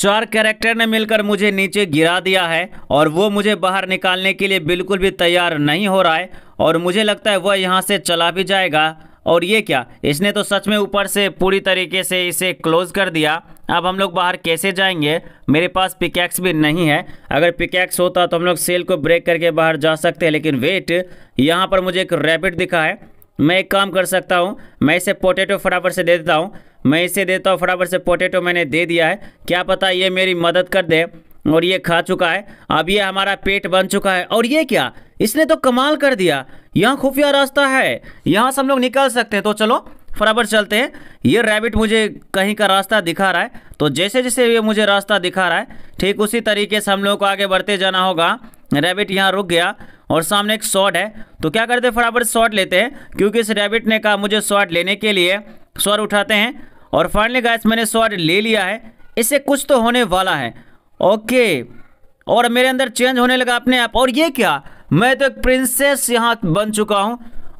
चार कैरेक्टर ने मिलकर मुझे नीचे गिरा दिया है और वो मुझे बाहर निकालने के लिए बिल्कुल भी तैयार नहीं हो रहा है और मुझे लगता है वह यहाँ से चला भी जाएगा और ये क्या इसने तो सच में ऊपर से पूरी तरीके से इसे क्लोज कर दिया अब हम लोग बाहर कैसे जाएंगे मेरे पास पिकैक्स भी नहीं है अगर पिकैक्स होता तो हम लोग सेल को ब्रेक करके बाहर जा सकते हैं लेकिन वेट यहाँ पर मुझे एक रैबिट दिखा है मैं एक काम कर सकता हूँ मैं इसे पोटैटो फटाफट से दे देता हूँ मैं इसे देता हूँ फटाफट से पोटैटो मैंने दे दिया है क्या पता ये मेरी मदद कर दे और ये खा चुका है अब ये हमारा पेट बन चुका है और ये क्या इसने तो कमाल कर दिया यहाँ खुफिया रास्ता है यहाँ से हम लोग निकल सकते हैं तो चलो फटाफट चलते हैं ये रैबिट मुझे कहीं का रास्ता दिखा रहा है तो जैसे जैसे ये मुझे रास्ता दिखा रहा है ठीक उसी तरीके से हम लोग को आगे बढ़ते जाना होगा रैबिट यहाँ रुक गया और सामने एक शॉट है तो क्या करते हैं फटाफट शॉट लेते हैं क्योंकि इस रैबिट ने कहा मुझे शॉट लेने के लिए शॉट उठाते हैं और फाइनली गाइस मैंने शॉट ले लिया है इससे कुछ तो होने वाला है ओके और मेरे अंदर चेंज होने लगा अपने आप और ये क्या मैं तो एक प्रिंसेस यहाँ बन चुका हूँ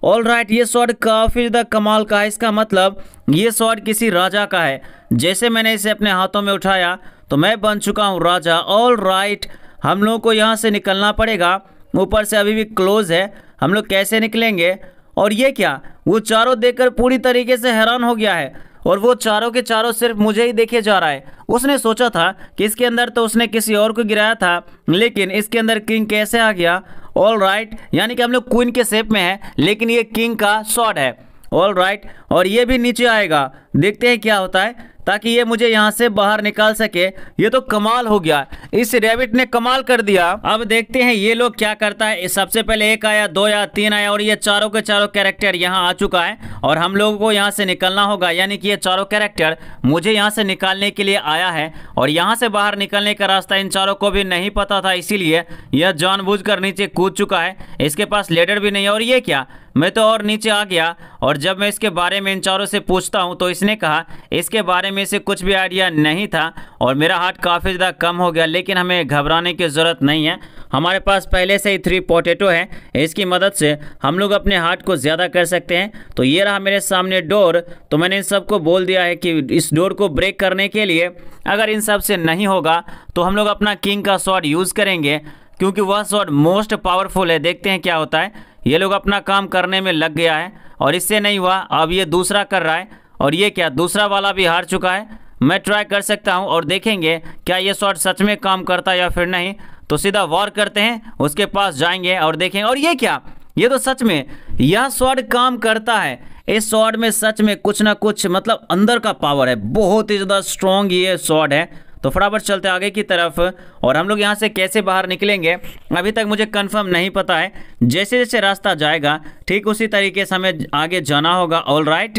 ऑल राइट ये शॉट काफ़ी ज़्यादा कमाल का है इसका मतलब ये शॉट किसी राजा का है जैसे मैंने इसे अपने हाथों में उठाया तो मैं बन चुका हूँ राजा ऑल राइट right, हम लोगों को यहाँ से निकलना पड़ेगा ऊपर से अभी भी क्लोज है हम लोग कैसे निकलेंगे और ये क्या वो चारों देखकर पूरी तरीके से हैरान हो गया है और वो चारों के चारों सिर्फ मुझे ही देखे जा रहा है उसने सोचा था कि इसके अंदर तो उसने किसी और को गिराया था लेकिन इसके अंदर किंग कैसे आ गया ऑल राइट यानी कि हम लोग क्वीन के शेप में है लेकिन ये किंग का शॉट है ऑल राइट right, और ये भी नीचे आएगा देखते हैं क्या होता है ताकि ये मुझे यहाँ से बाहर निकाल सके ये तो कमाल हो गया इस रेबिट ने कमाल कर दिया अब देखते हैं ये लोग क्या करता है सबसे पहले एक आया दो या तीन आया और ये चारों के चारों कैरेक्टर यहाँ आ चुका है और हम लोगों को यहाँ से निकलना होगा यानी कि ये चारों कैरेक्टर मुझे यहाँ से निकालने के लिए आया है और यहाँ से बाहर निकलने का रास्ता इन चारों को भी नहीं पता था इसीलिए यह जानबूझकर नीचे कूद चुका है इसके पास लेडर भी नहीं है और ये क्या मैं तो और नीचे आ गया और जब मैं इसके बारे में इन चारों से पूछता हूँ तो इसने कहा इसके बारे में इसे कुछ भी आइडिया नहीं था और मेरा हार्ट काफ़ी ज़्यादा कम हो गया लेकिन हमें घबराने की ज़रूरत नहीं है हमारे पास पहले से ही थ्री पोटैटो है इसकी मदद से हम लोग अपने हार्ट को ज़्यादा कर सकते हैं तो ये रहा मेरे सामने डोर तो मैंने इन सबको बोल दिया है कि इस डोर को ब्रेक करने के लिए अगर इन सब से नहीं होगा तो हम लोग अपना किंग का शॉट यूज़ करेंगे क्योंकि वह शॉट मोस्ट पावरफुल है देखते हैं क्या होता है ये लोग अपना काम करने में लग गया है और इससे नहीं हुआ अब ये दूसरा कर रहा है और ये क्या दूसरा वाला भी हार चुका है मैं ट्राई कर सकता हूँ और देखेंगे क्या ये शॉट सच में काम करता है या फिर नहीं तो सीधा वॉर करते हैं उसके पास जाएंगे और देखेंगे और ये क्या ये तो सच में यह शॉट काम करता है इस शॉट में सच में कुछ ना कुछ मतलब अंदर का पावर है बहुत ही ज़्यादा स्ट्रॉन्ग ये शॉट है तो फटाफट चलते आगे की तरफ और हम लोग यहाँ से कैसे बाहर निकलेंगे अभी तक मुझे कंफर्म नहीं पता है जैसे जैसे रास्ता जाएगा ठीक उसी तरीके से हमें आगे जाना होगा ऑल राइट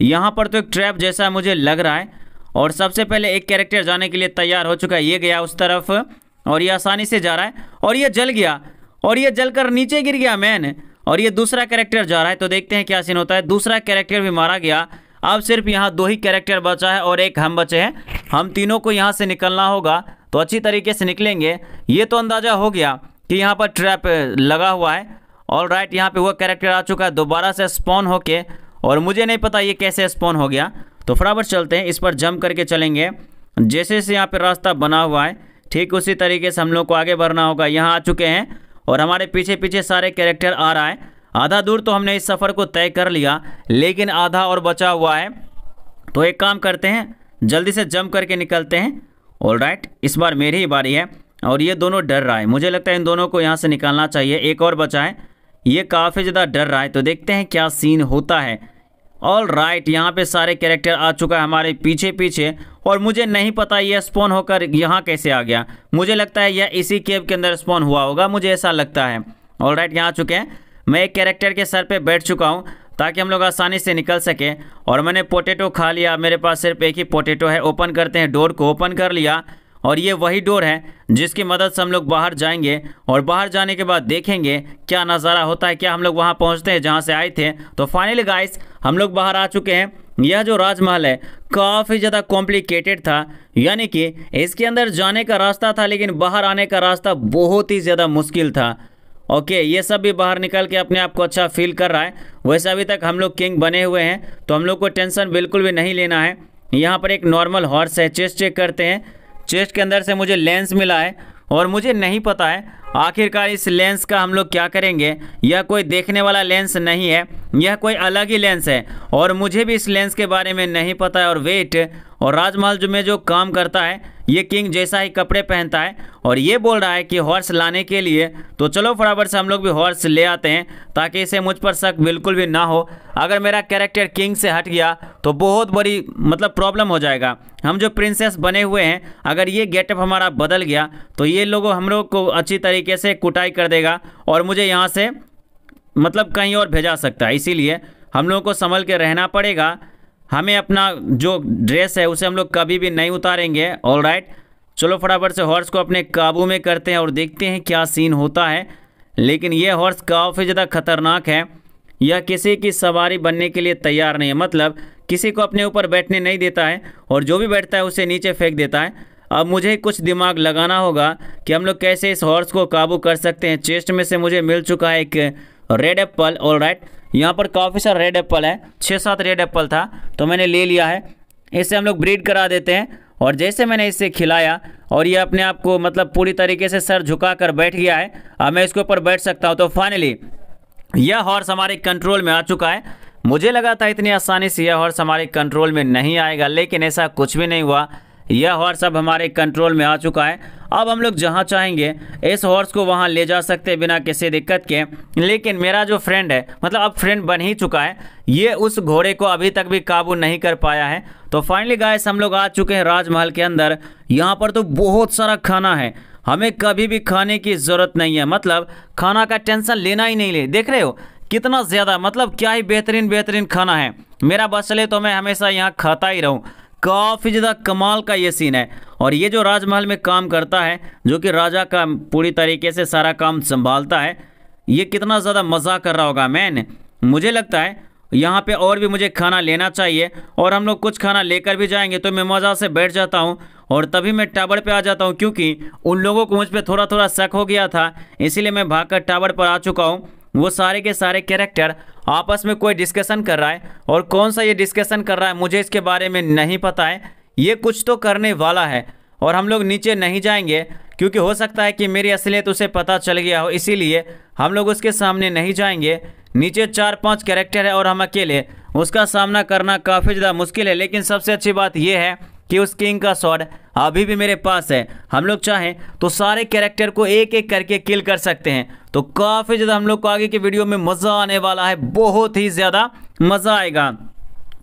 यहाँ पर तो एक ट्रैप जैसा मुझे लग रहा है और सबसे पहले एक कैरेक्टर जाने के लिए तैयार हो चुका है ये गया उस तरफ और ये आसानी से जा रहा है और ये जल गया और ये कर नीचे गिर गया मैन और ये दूसरा कैरेक्टर जा रहा है तो देखते हैं क्या सीन होता है दूसरा कैरेक्टर भी मारा गया अब सिर्फ यहाँ दो ही कैरेक्टर बचा है और एक हम बचे हैं हम तीनों को यहाँ से निकलना होगा तो अच्छी तरीके से निकलेंगे ये तो अंदाज़ा हो गया कि यहाँ पर ट्रैप लगा हुआ है और राइट यहाँ पर वो कैरेक्टर आ चुका है दोबारा से स्पॉन होके और मुझे नहीं पता ये कैसे स्पॉन हो गया तो फटाफट चलते हैं इस पर जम करके चलेंगे जैसे जैसे यहाँ पर रास्ता बना हुआ है ठीक उसी तरीके से हम लोग को आगे बढ़ना होगा यहाँ आ चुके हैं और हमारे पीछे पीछे सारे कैरेक्टर आ रहा है आधा दूर तो हमने इस सफ़र को तय कर लिया लेकिन आधा और बचा हुआ है तो एक काम करते हैं जल्दी से जम करके निकलते हैं ऑल राइट इस बार मेरी ही बारी है और ये दोनों डर रहा है मुझे लगता है इन दोनों को यहाँ से निकालना चाहिए एक और बचा है ये काफ़ी ज़्यादा डर रहा है तो देखते हैं क्या सीन होता है ऑल राइट यहाँ पे सारे कैरेक्टर आ चुका है हमारे पीछे पीछे और मुझे नहीं पता ये स्पॉन होकर यहाँ कैसे आ गया मुझे लगता है यह इसी केब के अंदर स्पॉन हुआ होगा मुझे ऐसा लगता है ऑल राइट यहाँ आ चुके हैं मैं एक कैरेक्टर के सर पे बैठ चुका हूँ ताकि हम लोग आसानी से निकल सकें और मैंने पोटैटो खा लिया मेरे पास सिर्फ एक ही पोटैटो है ओपन करते हैं डोर को ओपन कर लिया और ये वही डोर है जिसकी मदद से हम लोग बाहर जाएंगे और बाहर जाने के बाद देखेंगे क्या नज़ारा होता है क्या हम लोग वहाँ पहुँचते हैं जहाँ से आए थे तो फाइनली गाइस हम लोग बाहर आ चुके हैं यह जो राजमहल है काफ़ी ज़्यादा कॉम्प्लिकेटेड था यानी कि इसके अंदर जाने का रास्ता था लेकिन बाहर आने का रास्ता बहुत ही ज़्यादा मुश्किल था ओके ये सब भी बाहर निकल के अपने आप को अच्छा फील कर रहा है वैसे अभी तक हम लोग किंग बने हुए हैं तो हम लोग को टेंशन बिल्कुल भी नहीं लेना है यहाँ पर एक नॉर्मल हॉर्स है चेस्ट चेक करते हैं चेस्ट के अंदर से मुझे लेंस मिला है और मुझे नहीं पता है आखिरकार इस लेंस का हम लोग क्या करेंगे यह कोई देखने वाला लेंस नहीं है यह कोई अलग ही लेंस है और मुझे भी इस लेंस के बारे में नहीं पता है और वेट और राजमहल जो में जो काम करता है ये किंग जैसा ही कपड़े पहनता है और ये बोल रहा है कि हॉर्स लाने के लिए तो चलो बराबर से हम लोग भी हॉर्स ले आते हैं ताकि इसे मुझ पर शक बिल्कुल भी ना हो अगर मेरा कैरेक्टर किंग से हट गया तो बहुत बड़ी मतलब प्रॉब्लम हो जाएगा हम जो प्रिंसेस बने हुए हैं अगर ये गेटअप हमारा बदल गया तो ये लोग हम लोग को अच्छी तरीके से कुटाई कर देगा और मुझे यहाँ से मतलब कहीं और भेजा सकता है इसीलिए हम लोगों को संभल के रहना पड़ेगा हमें अपना जो ड्रेस है उसे हम लोग कभी भी नहीं उतारेंगे ऑल राइट चलो फटाफट से हॉर्स को अपने काबू में करते हैं और देखते हैं क्या सीन होता है लेकिन यह हॉर्स काफ़ी ज़्यादा खतरनाक है यह किसी की सवारी बनने के लिए तैयार नहीं है मतलब किसी को अपने ऊपर बैठने नहीं देता है और जो भी बैठता है उसे नीचे फेंक देता है अब मुझे कुछ दिमाग लगाना होगा कि हम लोग कैसे इस हॉर्स को काबू कर सकते हैं चेस्ट में से मुझे मिल चुका है एक रेड एप्पल ऑल राइट यहाँ पर काफ़ी सारा रेड एप्पल है छः सात रेड एप्पल था तो मैंने ले लिया है इसे हम लोग ब्रीड करा देते हैं और जैसे मैंने इसे खिलाया और ये अपने आप को मतलब पूरी तरीके से सर झुका कर बैठ गया है अब मैं इसके ऊपर बैठ सकता हूँ तो फाइनली यह हॉर्स हमारे कंट्रोल में आ चुका है मुझे लगा था इतनी आसानी से यह हॉर्स हमारे कंट्रोल में नहीं आएगा लेकिन ऐसा कुछ भी नहीं हुआ यह हॉर्स अब हमारे कंट्रोल में आ चुका है अब हम लोग जहाँ चाहेंगे इस हॉर्स को वहाँ ले जा सकते हैं बिना किसी दिक्कत के लेकिन मेरा जो फ्रेंड है मतलब अब फ्रेंड बन ही चुका है ये उस घोड़े को अभी तक भी काबू नहीं कर पाया है तो फाइनली गाइस हम लोग आ चुके हैं राजमहल के अंदर यहाँ पर तो बहुत सारा खाना है हमें कभी भी खाने की ज़रूरत नहीं है मतलब खाना का टेंशन लेना ही नहीं ले देख रहे हो कितना ज़्यादा मतलब क्या ही बेहतरीन बेहतरीन खाना है मेरा बस चले तो मैं हमेशा यहाँ खाता ही रहूँ काफ़ी ज़्यादा कमाल का ये सीन है और ये जो राजमहल में काम करता है जो कि राजा का पूरी तरीके से सारा काम संभालता है ये कितना ज़्यादा मज़ा कर रहा होगा मैन मुझे लगता है यहाँ पे और भी मुझे खाना लेना चाहिए और हम लोग कुछ खाना लेकर भी जाएंगे तो मैं मज़ा से बैठ जाता हूँ और तभी मैं टावर पे आ जाता हूँ क्योंकि उन लोगों को मुझ पर थोड़ा थोड़ा शक हो गया था इसीलिए मैं भागकर टावर पर आ चुका हूँ वो सारे के सारे कैरेक्टर आपस में कोई डिस्कशन कर रहा है और कौन सा ये डिस्कशन कर रहा है मुझे इसके बारे में नहीं पता है ये कुछ तो करने वाला है और हम लोग नीचे नहीं जाएंगे क्योंकि हो सकता है कि मेरी असलियत उसे पता चल गया हो इसीलिए हम लोग उसके सामने नहीं जाएंगे नीचे चार पांच कैरेक्टर है और हम अकेले उसका सामना करना काफ़ी ज़्यादा मुश्किल है लेकिन सबसे अच्छी बात यह है कि उस किंग का शॉर्ड अभी भी मेरे पास है हम लोग चाहें तो सारे कैरेक्टर को एक एक करके किल कर सकते हैं तो काफ़ी ज़्यादा हम लोग को आगे की वीडियो में मज़ा आने वाला है बहुत ही ज़्यादा मज़ा आएगा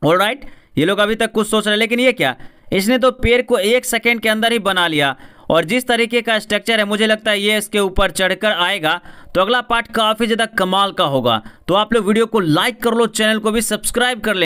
और राइट ये लोग अभी तक कुछ सोच रहे हैं लेकिन ये क्या इसने तो पेड़ को एक सेकेंड के अंदर ही बना लिया और जिस तरीके का स्ट्रक्चर है मुझे लगता है ये इसके ऊपर चढ़कर आएगा तो अगला पार्ट काफ़ी ज़्यादा कमाल का होगा तो आप लोग वीडियो को लाइक कर लो चैनल को भी सब्सक्राइब कर ले